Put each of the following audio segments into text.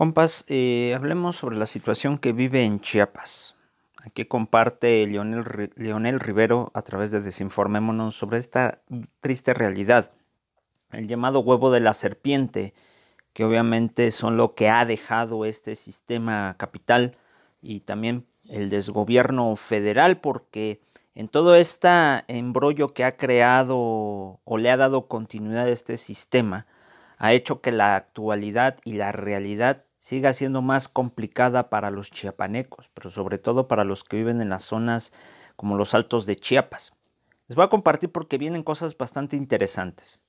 Compas, eh, hablemos sobre la situación que vive en Chiapas. Aquí comparte Leonel, Leonel Rivero a través de Desinformémonos sobre esta triste realidad. El llamado huevo de la serpiente, que obviamente son lo que ha dejado este sistema capital y también el desgobierno federal, porque en todo este embrollo que ha creado o le ha dado continuidad a este sistema, ha hecho que la actualidad y la realidad siga siendo más complicada para los chiapanecos, pero sobre todo para los que viven en las zonas como los altos de Chiapas. Les voy a compartir porque vienen cosas bastante interesantes.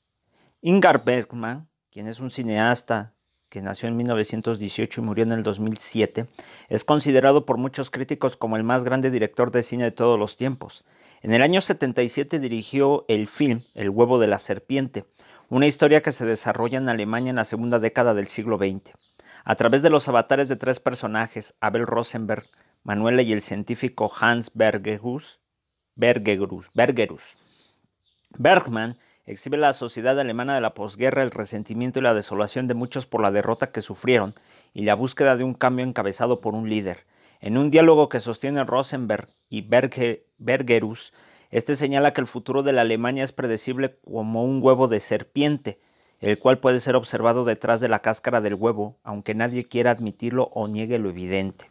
Ingar Bergman, quien es un cineasta que nació en 1918 y murió en el 2007, es considerado por muchos críticos como el más grande director de cine de todos los tiempos. En el año 77 dirigió el film El huevo de la serpiente, una historia que se desarrolla en Alemania en la segunda década del siglo XX. A través de los avatares de tres personajes, Abel Rosenberg, Manuela y el científico Hans Bergerus, Bergerus. Bergman exhibe la sociedad alemana de la posguerra el resentimiento y la desolación de muchos por la derrota que sufrieron y la búsqueda de un cambio encabezado por un líder. En un diálogo que sostienen Rosenberg y Bergerus, este señala que el futuro de la Alemania es predecible como un huevo de serpiente, el cual puede ser observado detrás de la cáscara del huevo, aunque nadie quiera admitirlo o niegue lo evidente.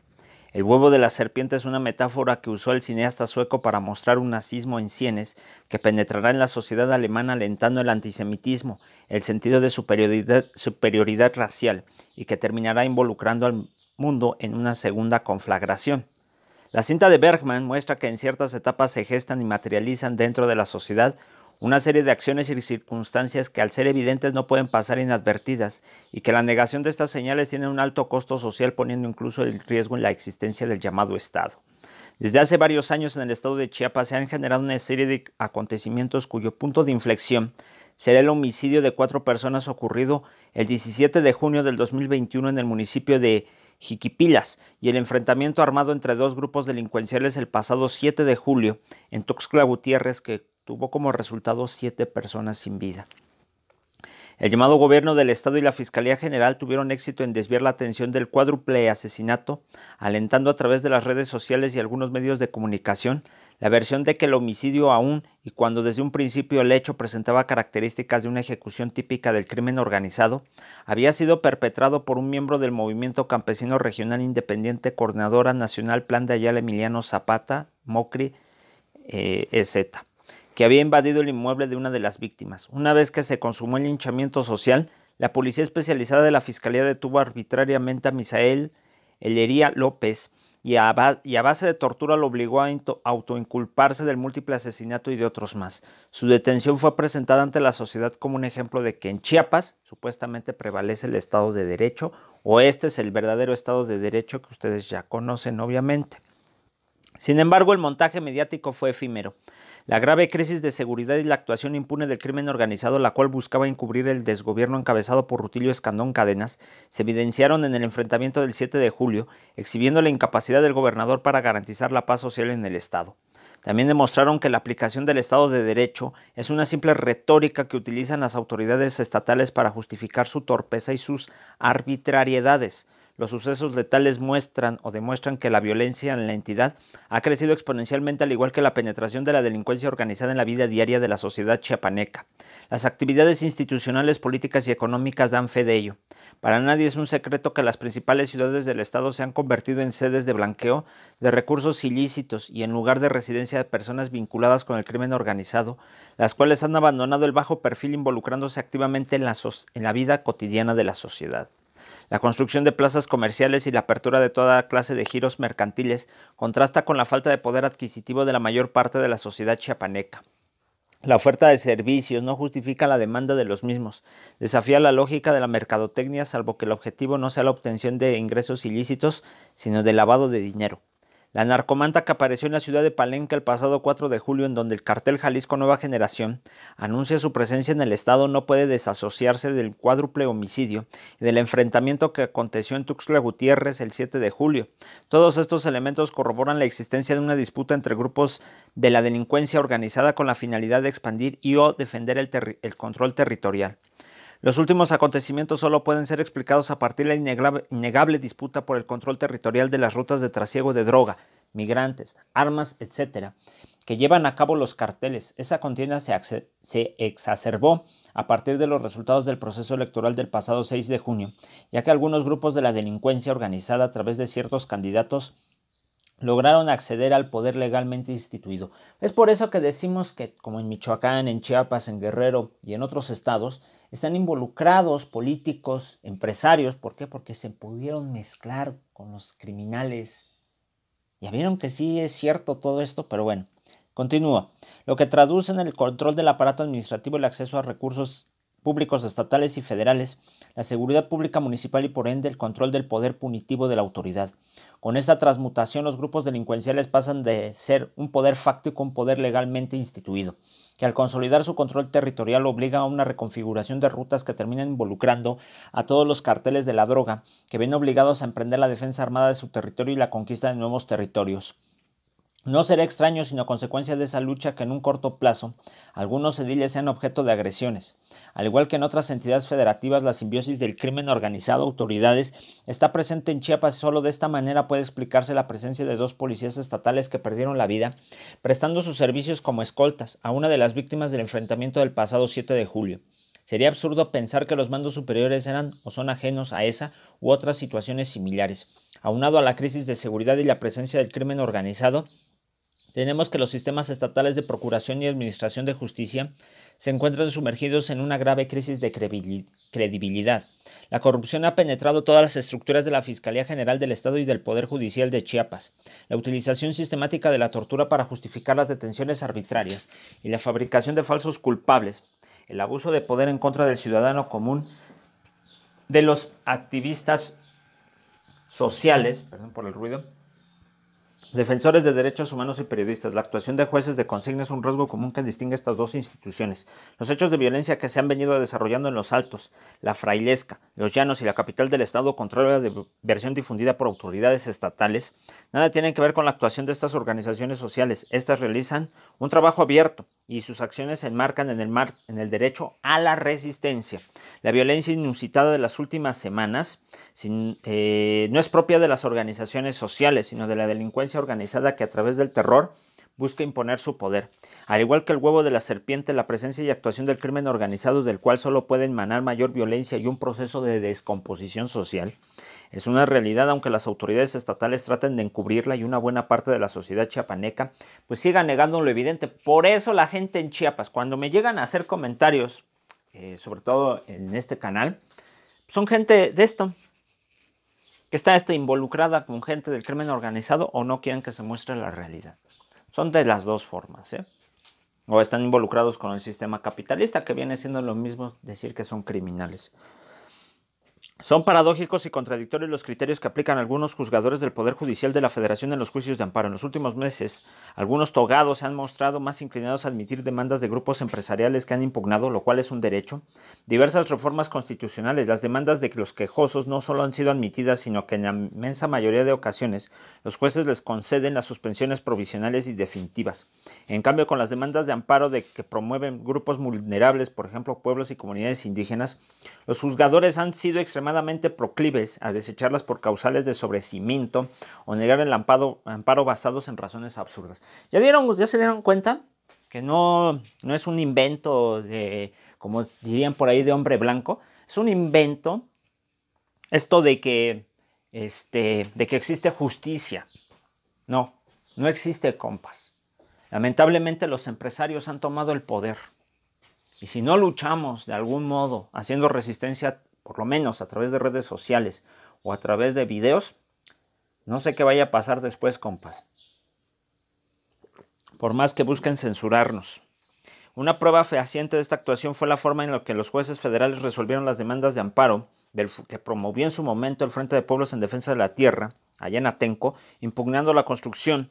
El huevo de la serpiente es una metáfora que usó el cineasta sueco para mostrar un nazismo en sienes que penetrará en la sociedad alemana alentando el antisemitismo, el sentido de superioridad, superioridad racial y que terminará involucrando al mundo en una segunda conflagración. La cinta de Bergman muestra que en ciertas etapas se gestan y materializan dentro de la sociedad una serie de acciones y circunstancias que al ser evidentes no pueden pasar inadvertidas y que la negación de estas señales tiene un alto costo social poniendo incluso el riesgo en la existencia del llamado Estado. Desde hace varios años en el estado de Chiapas se han generado una serie de acontecimientos cuyo punto de inflexión será el homicidio de cuatro personas ocurrido el 17 de junio del 2021 en el municipio de Jiquipilas y el enfrentamiento armado entre dos grupos delincuenciales el pasado 7 de julio en Tuxtla Gutiérrez que tuvo como resultado siete personas sin vida. El llamado gobierno del Estado y la Fiscalía General tuvieron éxito en desviar la atención del cuádruple asesinato, alentando a través de las redes sociales y algunos medios de comunicación la versión de que el homicidio aún y cuando desde un principio el hecho presentaba características de una ejecución típica del crimen organizado, había sido perpetrado por un miembro del Movimiento Campesino Regional Independiente Coordinadora Nacional Plan de Ayala Emiliano Zapata, Mocri, etc., eh, e que había invadido el inmueble de una de las víctimas. Una vez que se consumó el linchamiento social, la policía especializada de la Fiscalía detuvo arbitrariamente a Misael Elería López y a, base de tortura lo obligó a autoinculparse del múltiple asesinato y de otros más. Su detención fue presentada ante la sociedad como un ejemplo de que en Chiapas supuestamente prevalece el Estado de Derecho o este es el verdadero Estado de Derecho que ustedes ya conocen obviamente. Sin embargo, el montaje mediático fue efímero. La grave crisis de seguridad y la actuación impune del crimen organizado, la cual buscaba encubrir el desgobierno encabezado por Rutilio Escandón Cadenas, se evidenciaron en el enfrentamiento del 7 de julio, exhibiendo la incapacidad del gobernador para garantizar la paz social en el Estado. También demostraron que la aplicación del Estado de Derecho es una simple retórica que utilizan las autoridades estatales para justificar su torpeza y sus arbitrariedades. Los sucesos letales muestran o demuestran que la violencia en la entidad ha crecido exponencialmente al igual que la penetración de la delincuencia organizada en la vida diaria de la sociedad chiapaneca. Las actividades institucionales, políticas y económicas dan fe de ello. Para nadie es un secreto que las principales ciudades del estado se han convertido en sedes de blanqueo de recursos ilícitos y en lugar de residencia de personas vinculadas con el crimen organizado, las cuales han abandonado el bajo perfil involucrándose activamente en la, vida cotidiana de la sociedad. La construcción de plazas comerciales y la apertura de toda clase de giros mercantiles contrasta con la falta de poder adquisitivo de la mayor parte de la sociedad chiapaneca. La oferta de servicios no justifica la demanda de los mismos, desafía la lógica de la mercadotecnia salvo que el objetivo no sea la obtención de ingresos ilícitos, sino de lavado de dinero. La narcomanta que apareció en la ciudad de Palenque el pasado 4 de julio, en donde el cartel Jalisco Nueva Generación anuncia su presencia en el estado, no puede desasociarse del cuádruple homicidio y del enfrentamiento que aconteció en Tuxtla Gutiérrez el 7 de julio. Todos estos elementos corroboran la existencia de una disputa entre grupos de la delincuencia organizada con la finalidad de expandir y o defender el control territorial. Los últimos acontecimientos solo pueden ser explicados a partir de la innegable disputa por el control territorial de las rutas de trasiego de droga, migrantes, armas, etcétera, que llevan a cabo los carteles. Esa contienda se, se exacerbó a partir de los resultados del proceso electoral del pasado 6 de junio, ya que algunos grupos de la delincuencia organizada a través de ciertos candidatos lograron acceder al poder legalmente instituido. Es por eso que decimos que, como en Michoacán, en Chiapas, en Guerrero y en otros estados, están involucrados políticos, empresarios. ¿Por qué? Porque se pudieron mezclar con los criminales. Ya vieron que sí es cierto todo esto, pero bueno, continúa. Lo que traduce en el control del aparato administrativo el acceso a recursos públicos estatales y federales, la seguridad pública municipal y por ende el control del poder punitivo de la autoridad. Con esta transmutación los grupos delincuenciales pasan de ser un poder fáctico a un poder legalmente instituido, que al consolidar su control territorial obliga a una reconfiguración de rutas que termina involucrando a todos los carteles de la droga, que ven obligados a emprender la defensa armada de su territorio y la conquista de nuevos territorios. No será extraño sino consecuencia de esa lucha que en un corto plazo algunos ediles sean objeto de agresiones. Al igual que en otras entidades federativas, la simbiosis del crimen organizado, autoridades, está presente en Chiapas y solo de esta manera puede explicarse la presencia de dos policías estatales que perdieron la vida, prestando sus servicios como escoltas a una de las víctimas del enfrentamiento del pasado 7 de julio. Sería absurdo pensar que los mandos superiores eran o son ajenos a esa u otras situaciones similares. Aunado a la crisis de seguridad y la presencia del crimen organizado, tenemos que los sistemas estatales de procuración y administración de justicia se encuentran sumergidos en una grave crisis de credibilidad. La corrupción ha penetrado todas las estructuras de la Fiscalía General del Estado y del Poder Judicial de Chiapas. La utilización sistemática de la tortura para justificar las detenciones arbitrarias y la fabricación de falsos culpables. El abuso de poder en contra del ciudadano común, de los activistas sociales, perdón por el ruido, Defensores de derechos humanos y periodistas. La actuación de jueces de consigna es un rasgo común que distingue estas dos instituciones. Los hechos de violencia que se han venido desarrollando en los altos, la frailesca, los llanos y la capital del estado controla la versión difundida por autoridades estatales, nada tienen que ver con la actuación de estas organizaciones sociales. Estas realizan un trabajo abierto y sus acciones se enmarcan en el, derecho a la resistencia. La violencia inusitada de las últimas semanas eh, no es propia de las organizaciones sociales, sino de la delincuencia organizada que a través del terror busca imponer su poder. Al igual que el huevo de la serpiente, la presencia y actuación del crimen organizado del cual solo puede emanar mayor violencia y un proceso de descomposición social, es una realidad aunque las autoridades estatales traten de encubrirla y una buena parte de la sociedad chiapaneca pues siga negando lo evidente. Por eso la gente en Chiapas, cuando me llegan a hacer comentarios, eh, sobre todo en este canal, son gente de esto, que está este, involucrada con gente del crimen organizado o no quieren que se muestre la realidad. Son de las dos formas, ¿eh? O están involucrados con el sistema capitalista, que viene siendo lo mismo decir que son criminales. Son paradójicos y contradictorios los criterios que aplican algunos juzgadores del Poder Judicial de la Federación en los juicios de amparo. En los últimos meses, algunos togados se han mostrado más inclinados a admitir demandas de grupos empresariales que han impugnado, lo cual es un derecho, diversas reformas constitucionales. Las demandas de los quejosos no solo han sido admitidas, sino que en la inmensa mayoría de ocasiones los jueces les conceden las suspensiones provisionales y definitivas. En cambio, con las demandas de amparo de que promueven grupos vulnerables, por ejemplo, pueblos y comunidades indígenas, los juzgadores han sido extremadamente proclives a desecharlas por causales de sobrecimiento o negar el amparo, basados en razones absurdas. ¿Ya, dieron, ¿Ya se dieron cuenta? Que no, no es un invento de, como dirían por ahí, de hombre blanco. Es un invento esto de que, este, de que existe justicia. No, no existe compas. Lamentablemente los empresarios han tomado el poder. Y si no luchamos de algún modo, haciendo resistencia por lo menos a través de redes sociales o a través de videos, no sé qué vaya a pasar después, compas. Por más que busquen censurarnos. Una prueba fehaciente de esta actuación fue la forma en la que los jueces federales resolvieron las demandas de amparo del, que promovió en su momento el Frente de Pueblos en Defensa de la Tierra, allá en Atenco, impugnando la construcción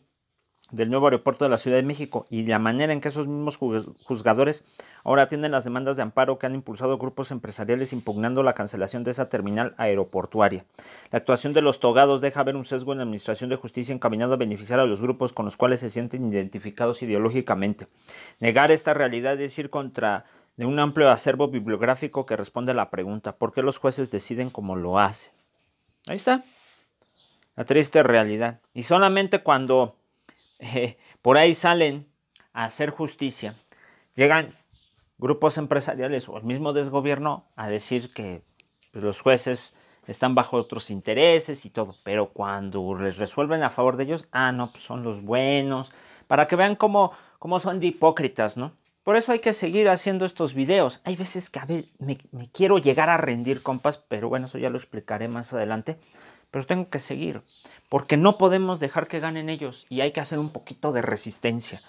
del nuevo aeropuerto de la Ciudad de México y la manera en que esos mismos juzgadores ahora atienden las demandas de amparo que han impulsado grupos empresariales impugnando la cancelación de esa terminal aeroportuaria. La actuación de los togados deja ver un sesgo en la Administración de Justicia encaminado a beneficiar a los grupos con los cuales se sienten identificados ideológicamente. Negar esta realidad es ir contra de un amplio acervo bibliográfico que responde a la pregunta ¿por qué los jueces deciden como lo hacen? Ahí está. La triste realidad. Y solamente cuando por ahí salen a hacer justicia, llegan grupos empresariales o el mismo desgobierno a decir que pues, los jueces están bajo otros intereses y todo, pero cuando les resuelven a favor de ellos, ah, no, pues, son los buenos, para que vean cómo, cómo son de hipócritas, ¿no? Por eso hay que seguir haciendo estos videos. Hay veces que a ver, me, me quiero llegar a rendir, compas, pero bueno, eso ya lo explicaré más adelante, pero tengo que seguir porque no podemos dejar que ganen ellos y hay que hacer un poquito de resistencia.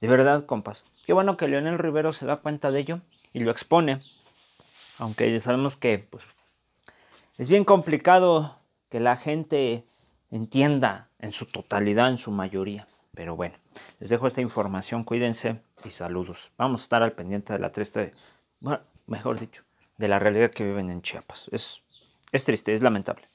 De verdad, compas. Qué bueno que Leonel Rivero se da cuenta de ello y lo expone. Aunque ya sabemos que pues, es bien complicado que la gente entienda en su totalidad, en su mayoría. Pero bueno, les dejo esta información, cuídense y saludos. Vamos a estar al pendiente de la triste, bueno, mejor dicho, de la realidad que viven en Chiapas. Es, es triste, es lamentable.